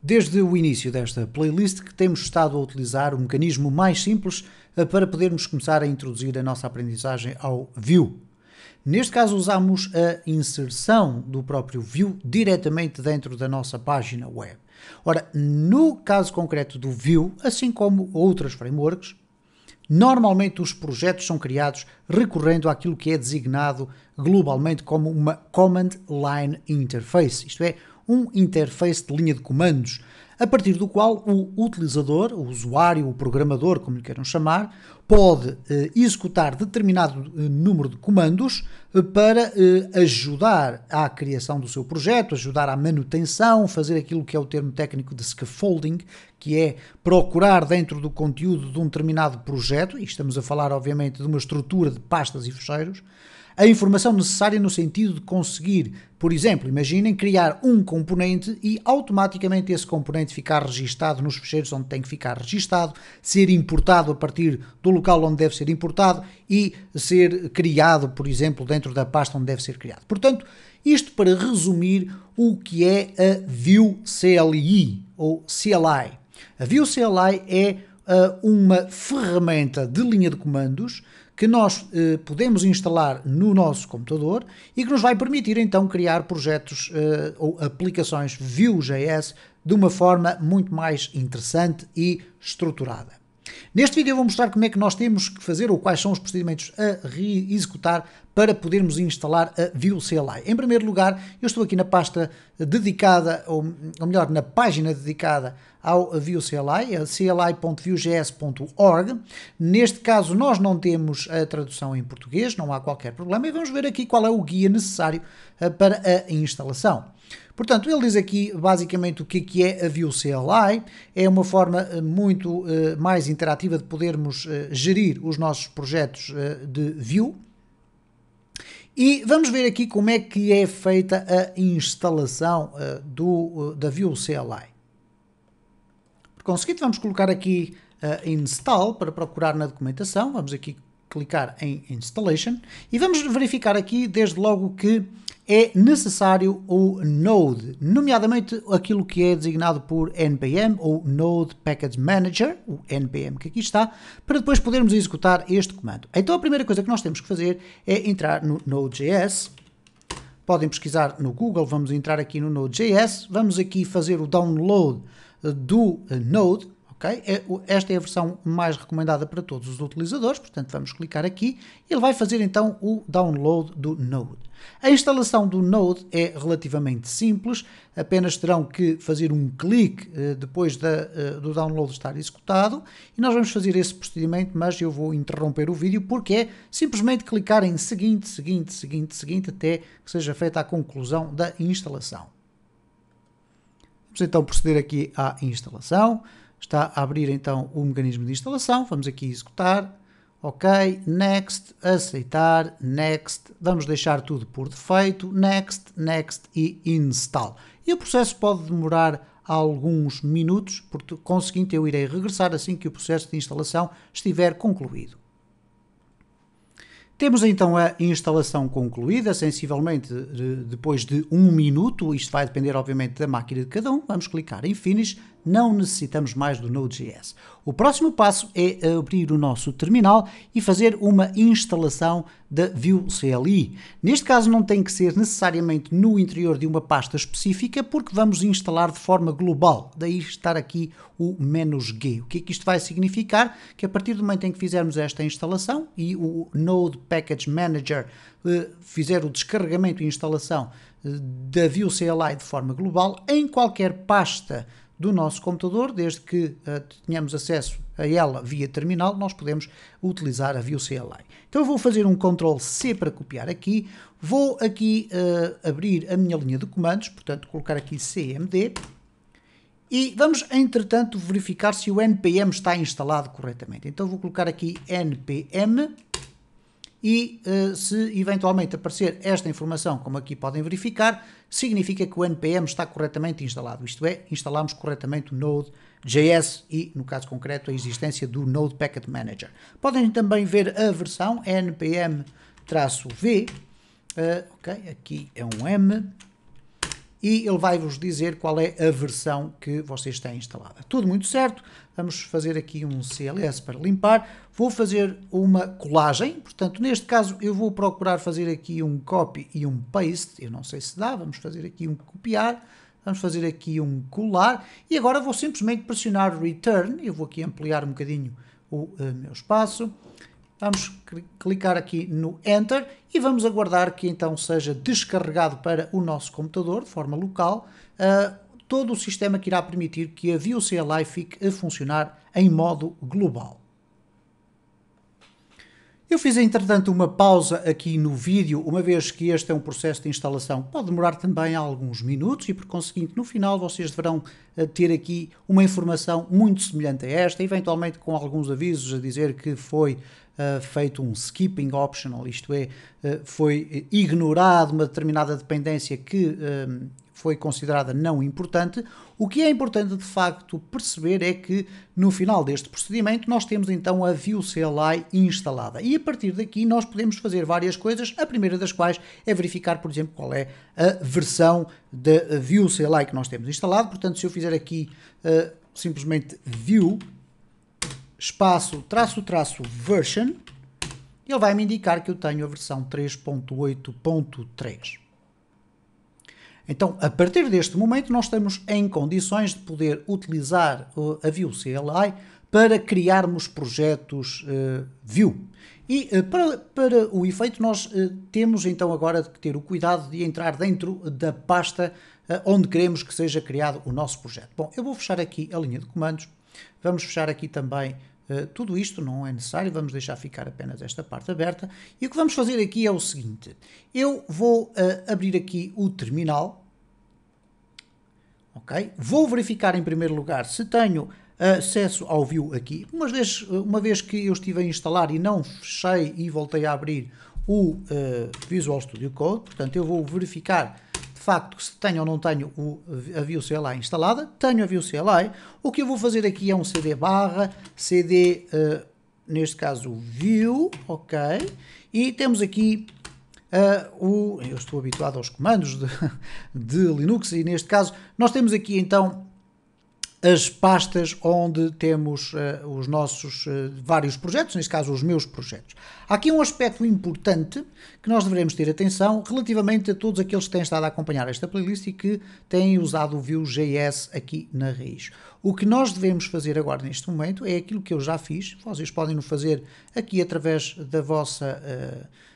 Desde o início desta playlist que temos estado a utilizar o mecanismo mais simples eh, para podermos começar a introduzir a nossa aprendizagem ao view. Neste caso usamos a inserção do próprio view diretamente dentro da nossa página web. Ora, no caso concreto do view, assim como outros frameworks, Normalmente os projetos são criados recorrendo àquilo que é designado globalmente como uma Command Line Interface, isto é, um interface de linha de comandos, a partir do qual o utilizador, o usuário, o programador, como lhe queiram chamar, pode eh, executar determinado eh, número de comandos eh, para eh, ajudar à criação do seu projeto, ajudar à manutenção, fazer aquilo que é o termo técnico de scaffolding, que é procurar dentro do conteúdo de um determinado projeto, e estamos a falar, obviamente, de uma estrutura de pastas e fecheiros a informação necessária no sentido de conseguir, por exemplo, imaginem criar um componente e automaticamente esse componente ficar registado nos fecheiros onde tem que ficar registado, ser importado a partir do local onde deve ser importado e ser criado, por exemplo, dentro da pasta onde deve ser criado. Portanto, isto para resumir o que é a View CLI ou CLI. A View CLI é eh, uma ferramenta de linha de comandos que nós eh, podemos instalar no nosso computador e que nos vai permitir então criar projetos eh, ou aplicações Vue.js de uma forma muito mais interessante e estruturada. Neste vídeo eu vou mostrar como é que nós temos que fazer ou quais são os procedimentos a executar para podermos instalar a View CLI. Em primeiro lugar, eu estou aqui na pasta dedicada, ou, ou melhor, na página dedicada ao View é CLI, a cli.vuegs.org. Neste caso, nós não temos a tradução em português, não há qualquer problema, e vamos ver aqui qual é o guia necessário eh, para a instalação. Portanto, ele diz aqui basicamente o que é, é a View CLI, é uma forma eh, muito eh, mais interativa de podermos eh, gerir os nossos projetos de View. E vamos ver aqui como é que é feita a instalação do, da View CLI. Por conseguinte, vamos colocar aqui install para procurar na documentação, vamos aqui clicar em installation e vamos verificar aqui desde logo que é necessário o Node, nomeadamente aquilo que é designado por NPM ou Node Package Manager, o NPM que aqui está, para depois podermos executar este comando. Então a primeira coisa que nós temos que fazer é entrar no Node.js, podem pesquisar no Google, vamos entrar aqui no Node.js, vamos aqui fazer o download do Node, é esta é a versão mais recomendada para todos os utilizadores, portanto vamos clicar aqui e ele vai fazer então o download do Node. A instalação do Node é relativamente simples, apenas terão que fazer um clique eh, depois da, eh, do download estar executado e nós vamos fazer esse procedimento, mas eu vou interromper o vídeo porque é simplesmente clicar em seguinte, seguinte, seguinte, seguinte até que seja feita a conclusão da instalação. Vamos então proceder aqui à instalação. Está a abrir então o mecanismo de instalação. Vamos aqui executar. Ok, next, aceitar, next, vamos deixar tudo por defeito, next, next e install. E o processo pode demorar alguns minutos, porque conseguinte eu irei regressar assim que o processo de instalação estiver concluído. Temos então a instalação concluída, sensivelmente depois de um minuto, isto vai depender obviamente da máquina de cada um, vamos clicar em Finish, não necessitamos mais do Node.js. O próximo passo é eh, abrir o nosso terminal e fazer uma instalação da Vue CLI. Neste caso não tem que ser necessariamente no interior de uma pasta específica porque vamos instalar de forma global, daí estar aqui o "-g". O que é que isto vai significar? Que a partir do momento em que fizermos esta instalação e o Node Package Manager eh, fizer o descarregamento e instalação eh, da Vue CLI de forma global, em qualquer pasta do nosso computador, desde que uh, tenhamos acesso a ela via terminal, nós podemos utilizar a Vue CLI. Então eu vou fazer um Ctrl C para copiar aqui, vou aqui uh, abrir a minha linha de comandos, portanto colocar aqui CMD, e vamos entretanto verificar se o NPM está instalado corretamente. Então vou colocar aqui NPM e uh, se eventualmente aparecer esta informação, como aqui podem verificar, significa que o NPM está corretamente instalado, isto é, instalamos corretamente o Node.js e, no caso concreto, a existência do Node Packet Manager. Podem também ver a versão npm-v, uh, eh, ok, aqui é um M, e ele vai-vos dizer qual é a versão que vocês têm instalada. Tudo muito certo, Vamos fazer aqui um CLS para limpar. Vou fazer uma colagem, portanto, neste caso eu vou procurar fazer aqui um copy e um paste. Eu não sei se dá, vamos fazer aqui um copiar. Vamos fazer aqui um colar. E agora vou simplesmente pressionar return. Eu vou aqui ampliar um bocadinho o uh, meu espaço. Vamos clicar aqui no Enter e vamos aguardar que então seja descarregado para o nosso computador de forma local. Uh, todo o sistema que irá permitir que a VOCLI fique a funcionar em modo global. Eu fiz entretanto uma pausa aqui no vídeo, uma vez que este é um processo de instalação. Pode demorar também alguns minutos e por conseguinte no final vocês deverão eh, ter aqui uma informação muito semelhante a esta, eventualmente com alguns avisos a dizer que foi uh, feito um skipping optional, isto é, uh, foi ignorado uma determinada dependência que um, foi considerada não importante. O que é importante de facto perceber é que no final deste procedimento nós temos então a View CLI instalada e a partir daqui nós podemos fazer várias coisas, a primeira das quais é verificar, por exemplo, qual é a versão da View CLI que nós temos instalado. Portanto, se eu fizer aqui uh, simplesmente View espaço traço traço version, ele vai me indicar que eu tenho a versão 3.8.3. Então, a partir deste momento, nós estamos em condições de poder utilizar eh, a Vue CLI para criarmos projetos uh, eh, Vue. E uh, para, para, o efeito, nós uh, temos então agora de ter o cuidado de entrar dentro da pasta onde queremos que seja criado o nosso projeto. Bom, eu vou fechar aqui a linha de comandos, vamos fechar aqui também eh, tudo isto não é necessário, vamos deixar ficar apenas esta parte aberta. E o que vamos fazer aqui é o seguinte: eu vou uh, abrir aqui o terminal, ok? Vou verificar em primeiro lugar se tenho eh, acesso ao view aqui. Mas uma vez que eu estive a instalar e não fechei e voltei a abrir o uh, Visual Studio Code, portanto eu vou verificar facto que se tenho ou não tenho o, a ViewCLI instalada, tenho a ViewCLI, o que eu vou fazer aqui é um cd barra, cd, uh, eh, neste caso view, ok, e temos aqui uh, o, eu estou habituado aos comandos de, de Linux e neste caso nós temos aqui então as pastas onde temos uh, os nossos uh, vários projetos, neste caso os meus projetos. Há aqui um aspecto importante que nós devemos ter atenção relativamente a todos aqueles que têm estado a acompanhar esta playlist e que têm usado o Vue.js aqui na raiz. O que nós devemos fazer agora neste momento é aquilo que eu já fiz, vocês podem fazer aqui através da vossa. Uh,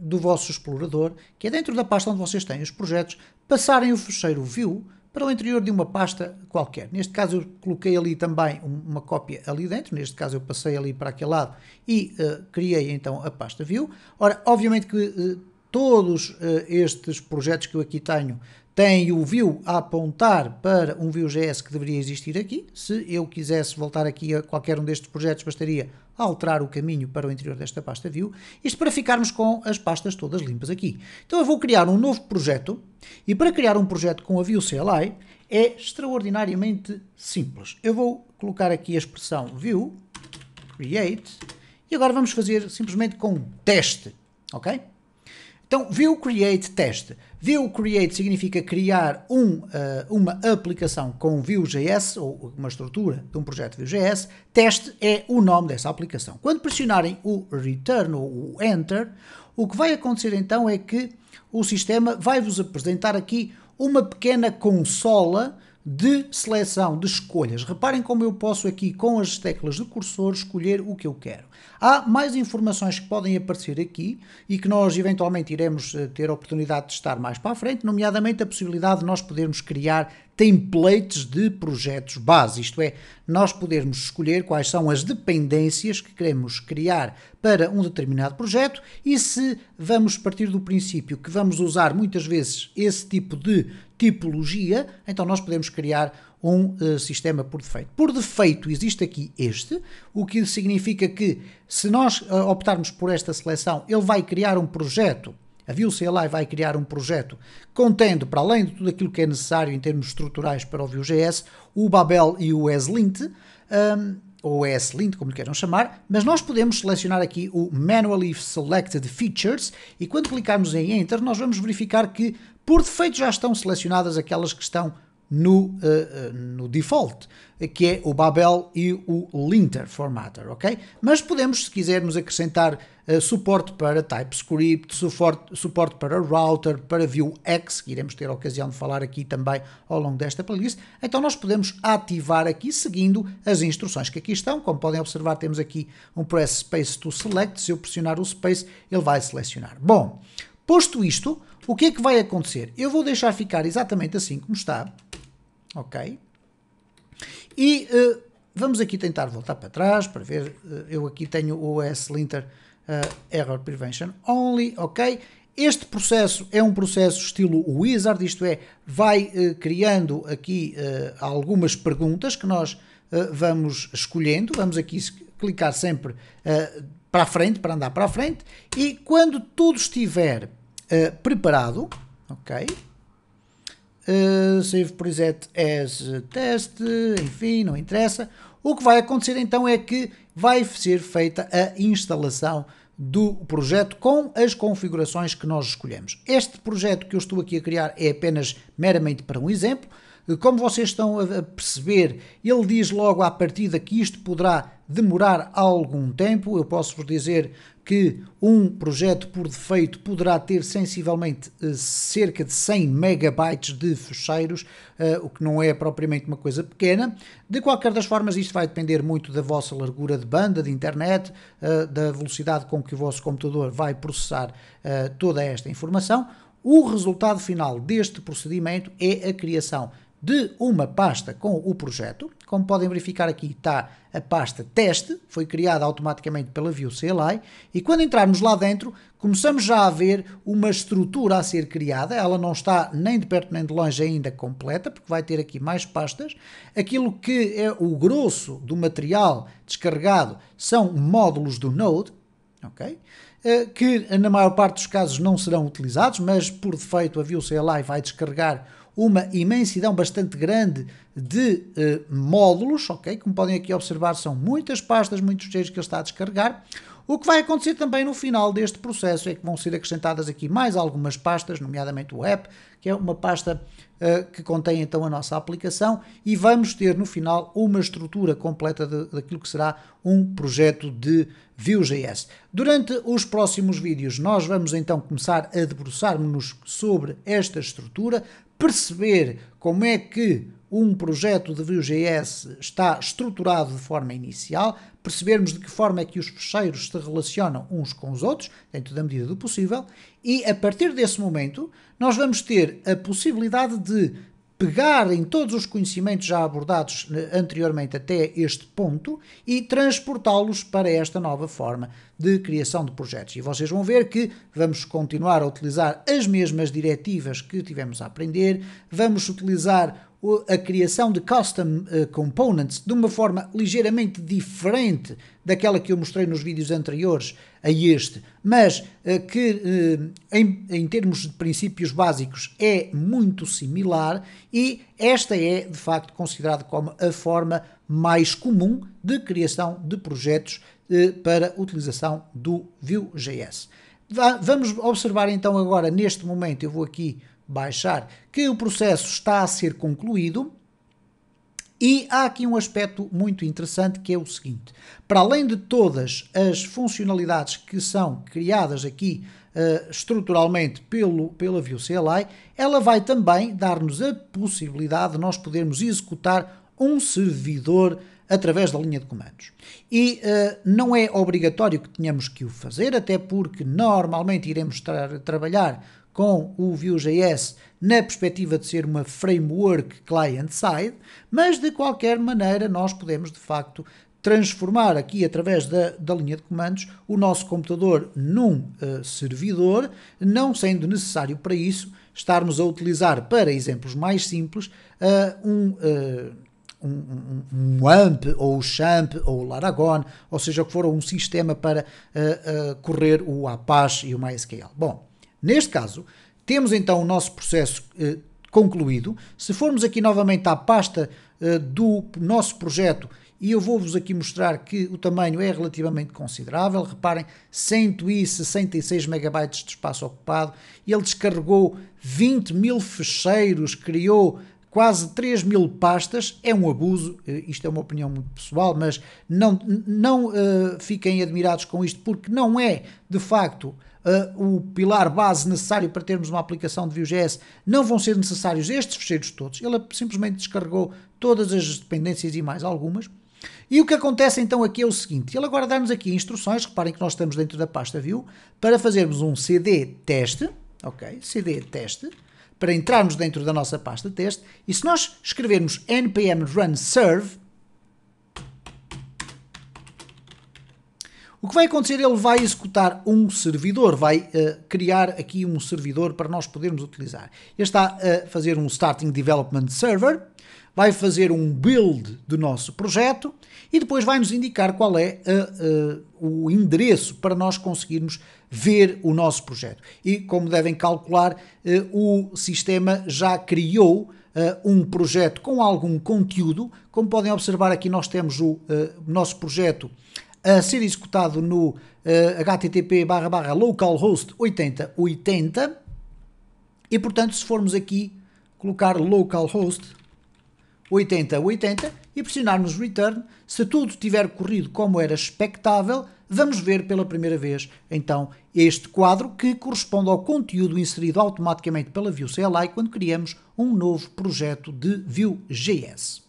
do vosso explorador, que é dentro da pasta onde vocês têm os projetos, passarem o fecheiro Vue para o interior de uma pasta qualquer. Neste caso eu coloquei ali também uma cópia ali dentro, neste caso eu passei ali para aquele lado e uh, criei então a pasta view. Ora, obviamente que uh, todos uh, estes projetos que eu aqui tenho tem o view a apontar para um Vue.js que deveria existir aqui. Se eu quisesse voltar aqui a qualquer um destes projetos, bastaria alterar o caminho para o interior desta pasta view. Isto para ficarmos com as pastas todas limpas aqui. Então eu vou criar um novo projeto e para criar um projeto com a view CLI é extraordinariamente simples. Eu vou colocar aqui a expressão view, create, e agora vamos fazer simplesmente com teste, ok? Então, view create teste. View create significa criar um, uh, uma aplicação com Vue.js ou uma estrutura de um projeto Vue.js. Teste é o nome dessa aplicação. Quando pressionarem o return ou o enter, o que vai acontecer então é que o sistema vai vos apresentar aqui uma pequena consola de seleção de escolhas. Reparem como eu posso aqui com as teclas de cursor escolher o que eu quero. Há mais informações que podem aparecer aqui e que nós eventualmente iremos eh, ter a oportunidade de estar mais para a frente, nomeadamente a possibilidade de nós podermos criar templates de projetos base, isto é, nós podermos escolher quais são as dependências que queremos criar para um determinado projeto e se vamos partir do princípio que vamos usar muitas vezes esse tipo de tipologia, então nós podemos criar um uh, sistema por defeito. Por defeito existe aqui este, o que significa que se nós uh, optarmos por esta seleção, ele vai criar um projeto. A View CLI vai criar um projeto contendo, para além de tudo aquilo que é necessário em termos estruturais para o Vue.js, o Babel e o ESLint, um, ou ESLint, como lhe queiram chamar, mas nós podemos selecionar aqui o Manually Selected Features e quando clicarmos em Enter, nós vamos verificar que por defeito já estão selecionadas aquelas que estão no, uh, uh, no default, que é o Babel e o Linter Formatter, ok? Mas podemos, se quisermos, acrescentar uh, suporte para TypeScript, suporte, suporte para router, para Vuex, que iremos ter a ocasião de falar aqui também ao longo desta playlist. Então nós podemos ativar aqui seguindo as instruções que aqui estão. Como podem observar, temos aqui um press space to select. Se eu pressionar o space, ele vai selecionar. Bom, posto isto, o que é que vai acontecer? Eu vou deixar ficar exatamente assim como está, ok? E uh, vamos aqui tentar voltar para trás para ver, uh, eu aqui tenho o OS Linter uh, Error Prevention Only, ok? Este processo é um processo estilo wizard, isto é, vai criando aqui algumas perguntas que nós vamos escolhendo, vamos aqui clicar sempre para a frente, para andar para a frente, e quando tudo estiver uh, preparado, ok? Uh, eh, save preset as eh, test, enfim, não interessa. O que vai acontecer então é que vai ser feita a instalação do projeto com as configurações que nós escolhemos. Este projeto que eu estou aqui a criar é apenas meramente para um exemplo, como vocês estão a perceber, ele diz logo à partida que isto poderá demorar algum tempo. Eu posso vos dizer que um projeto por defeito poderá ter sensivelmente eh, cerca de 100 megabytes de fecheiros, eh, o que não é propriamente uma coisa pequena. De qualquer das formas, isto vai depender muito da vossa largura de banda de internet, eh, da velocidade com que o vosso computador vai processar toda esta informação. O resultado final deste procedimento é a criação de uma pasta com o projeto. Como podem verificar aqui está a pasta teste, foi criada automaticamente pela Vue CLI, e quando entrarmos lá dentro, começamos já a ver uma estrutura a ser criada, ela não está nem de perto nem de longe ainda completa, porque vai ter aqui mais pastas. Aquilo que é o grosso do material descarregado são módulos do Node, ok? Eh, que na maior parte dos casos não serão utilizados, mas por defeito a Vue CLI vai descarregar uma imensidão bastante grande de eh, módulos, ok? Como podem aqui observar, são muitas pastas, muitos cheiros que ele está a descarregar. O que vai acontecer também no final deste processo é que vão ser acrescentadas aqui mais algumas pastas, nomeadamente o app, que é uma pasta uh, que contém então a nossa aplicação, e vamos ter no final uma estrutura completa de, daquilo que será um projeto de Vue.js. Durante os próximos vídeos, nós vamos então começar a debruçar-nos sobre esta estrutura, perceber como é que um projeto de Vue.js está estruturado de forma inicial, percebermos de que forma é que os fecheiros se relacionam uns com os outros, dentro da medida do possível, e a partir desse momento nós vamos ter a possibilidade de pegar em todos os conhecimentos já abordados eh, anteriormente até este ponto e transportá-los para esta nova forma de criação de projetos. E vocês vão ver que vamos continuar a utilizar as mesmas diretivas que tivemos a aprender, vamos utilizar a criação de custom eh, components de uma forma ligeiramente diferente daquela que eu mostrei nos vídeos anteriores a este, mas eh, que eh, em, em termos de princípios básicos é muito similar e esta é de facto considerada como a forma mais comum de criação de projetos para utilização do Vue.js. Vamos observar então agora neste momento, eu vou aqui baixar, que o processo está a ser concluído. E há aqui um aspecto muito interessante que é o seguinte: para além de todas as funcionalidades que são criadas aqui uh, estruturalmente pelo, pela Vue CLI, ela vai também dar-nos a possibilidade de nós podermos executar um servidor através da linha de comandos. E uh, não é obrigatório que tenhamos que o fazer, até porque normalmente iremos tra trabalhar com o Vue.js na perspectiva de ser uma framework client-side, mas de qualquer maneira nós podemos de facto transformar aqui através da, da linha de comandos o nosso computador num uh, servidor, não sendo necessário para isso estarmos a utilizar, para exemplos mais simples, uh, um. Uh, um, um, um, AMP ou o XAMP ou o Laragon, ou seja, que for um sistema para correr o Apache e o MySQL. Bom, Neste caso, temos então o nosso processo eh, concluído. Se formos aqui novamente à pasta eh, do nosso projeto, e eu vou-vos aqui mostrar que o tamanho é relativamente considerável. Reparem, 166 MB de espaço ocupado. Ele descarregou 20 mil fecheiros, criou quase 3 mil pastas, é um abuso, eh, isto é uma opinião muito pessoal, mas não, não eh, fiquem admirados com isto, porque não é, de facto, uh, o pilar base necessário para termos uma aplicação de Vue.js, não vão ser necessários estes fecheiros todos. Ele simplesmente descarregou todas as dependências e mais algumas. E o que acontece então aqui é o seguinte: ele agora dá-nos aqui instruções, reparem que nós estamos dentro da pasta Vue, para fazermos um cd teste, ok? cd teste, para entrarmos dentro da nossa pasta teste, e se nós escrevermos npm run serve, O que vai acontecer? Ele vai executar um servidor, vai uh, criar aqui um servidor para nós podermos utilizar. Ele está a fazer um Starting Development Server, vai fazer um build do nosso projeto e depois vai nos indicar qual é a, eh, a, eh, o endereço para nós conseguirmos ver o nosso projeto. E como devem calcular, o sistema já criou um projeto com algum conteúdo. Como podem observar aqui, nós temos o nosso projeto a ser executado no uh, eh, http barra barra localhost 8080 e portanto se formos aqui colocar localhost 8080 e pressionarmos return, se tudo tiver corrido como era expectável, vamos ver pela primeira vez então este quadro que corresponde ao conteúdo inserido automaticamente pela Vue CLI quando criamos um novo projeto de Vue.js.